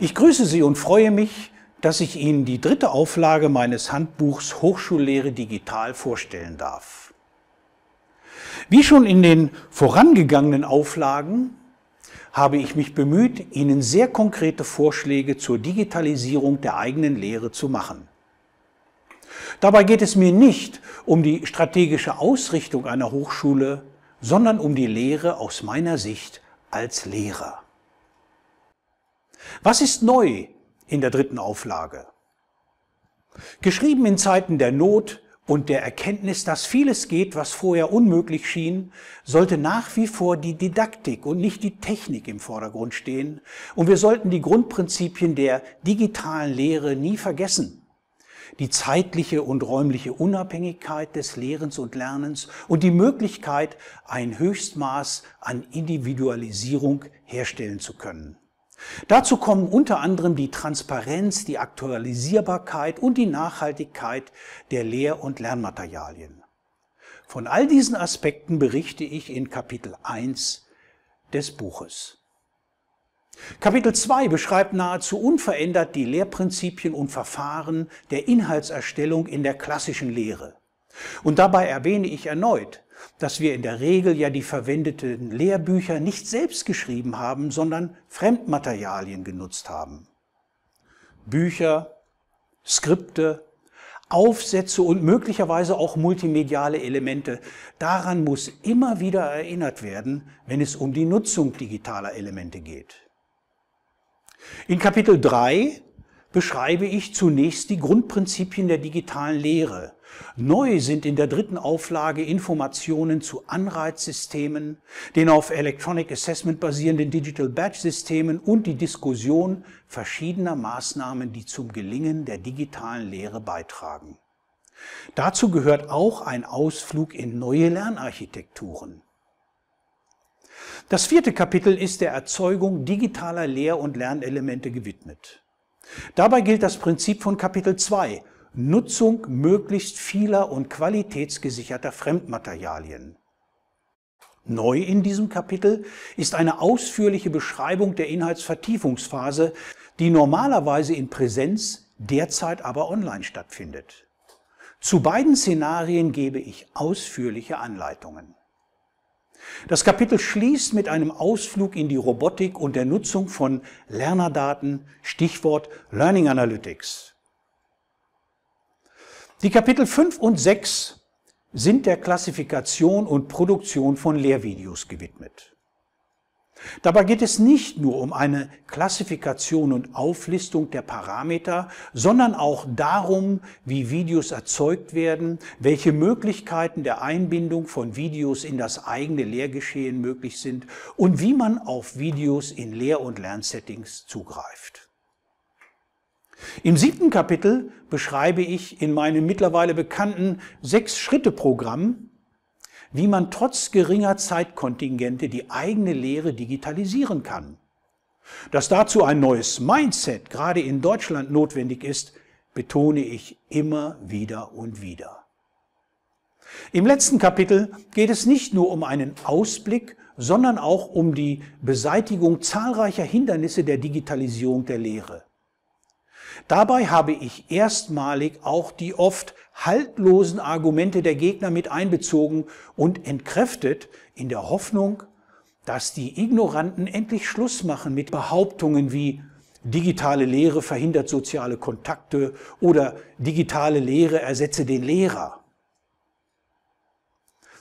Ich grüße Sie und freue mich, dass ich Ihnen die dritte Auflage meines Handbuchs Hochschullehre digital vorstellen darf. Wie schon in den vorangegangenen Auflagen habe ich mich bemüht, Ihnen sehr konkrete Vorschläge zur Digitalisierung der eigenen Lehre zu machen. Dabei geht es mir nicht um die strategische Ausrichtung einer Hochschule, sondern um die Lehre aus meiner Sicht als Lehrer. Was ist neu in der dritten Auflage? Geschrieben in Zeiten der Not und der Erkenntnis, dass vieles geht, was vorher unmöglich schien, sollte nach wie vor die Didaktik und nicht die Technik im Vordergrund stehen. Und wir sollten die Grundprinzipien der digitalen Lehre nie vergessen. Die zeitliche und räumliche Unabhängigkeit des Lehrens und Lernens und die Möglichkeit, ein Höchstmaß an Individualisierung herstellen zu können. Dazu kommen unter anderem die Transparenz, die Aktualisierbarkeit und die Nachhaltigkeit der Lehr- und Lernmaterialien. Von all diesen Aspekten berichte ich in Kapitel 1 des Buches. Kapitel 2 beschreibt nahezu unverändert die Lehrprinzipien und Verfahren der Inhaltserstellung in der klassischen Lehre. Und dabei erwähne ich erneut, dass wir in der Regel ja die verwendeten Lehrbücher nicht selbst geschrieben haben, sondern Fremdmaterialien genutzt haben. Bücher, Skripte, Aufsätze und möglicherweise auch multimediale Elemente. Daran muss immer wieder erinnert werden, wenn es um die Nutzung digitaler Elemente geht. In Kapitel 3 beschreibe ich zunächst die Grundprinzipien der digitalen Lehre, Neu sind in der dritten Auflage Informationen zu Anreizsystemen, den auf Electronic Assessment basierenden Digital Badge Systemen und die Diskussion verschiedener Maßnahmen, die zum Gelingen der digitalen Lehre beitragen. Dazu gehört auch ein Ausflug in neue Lernarchitekturen. Das vierte Kapitel ist der Erzeugung digitaler Lehr- und Lernelemente gewidmet. Dabei gilt das Prinzip von Kapitel 2, Nutzung möglichst vieler und qualitätsgesicherter Fremdmaterialien. Neu in diesem Kapitel ist eine ausführliche Beschreibung der Inhaltsvertiefungsphase, die normalerweise in Präsenz, derzeit aber online stattfindet. Zu beiden Szenarien gebe ich ausführliche Anleitungen. Das Kapitel schließt mit einem Ausflug in die Robotik und der Nutzung von Lernerdaten, Stichwort Learning Analytics. Die Kapitel 5 und 6 sind der Klassifikation und Produktion von Lehrvideos gewidmet. Dabei geht es nicht nur um eine Klassifikation und Auflistung der Parameter, sondern auch darum, wie Videos erzeugt werden, welche Möglichkeiten der Einbindung von Videos in das eigene Lehrgeschehen möglich sind und wie man auf Videos in Lehr- und Lernsettings zugreift. Im siebten Kapitel beschreibe ich in meinem mittlerweile bekannten Sechs-Schritte-Programm, wie man trotz geringer Zeitkontingente die eigene Lehre digitalisieren kann. Dass dazu ein neues Mindset gerade in Deutschland notwendig ist, betone ich immer wieder und wieder. Im letzten Kapitel geht es nicht nur um einen Ausblick, sondern auch um die Beseitigung zahlreicher Hindernisse der Digitalisierung der Lehre. Dabei habe ich erstmalig auch die oft haltlosen Argumente der Gegner mit einbezogen und entkräftet in der Hoffnung, dass die Ignoranten endlich Schluss machen mit Behauptungen wie digitale Lehre verhindert soziale Kontakte oder digitale Lehre ersetze den Lehrer.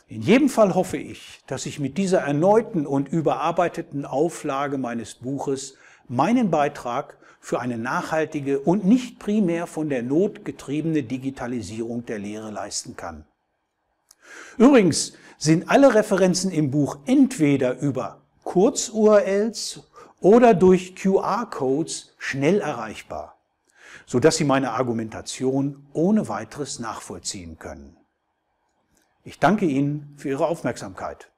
In jedem Fall hoffe ich, dass ich mit dieser erneuten und überarbeiteten Auflage meines Buches meinen Beitrag für eine nachhaltige und nicht primär von der Not getriebene Digitalisierung der Lehre leisten kann. Übrigens sind alle Referenzen im Buch entweder über Kurz-URLs oder durch QR-Codes schnell erreichbar, sodass Sie meine Argumentation ohne weiteres nachvollziehen können. Ich danke Ihnen für Ihre Aufmerksamkeit.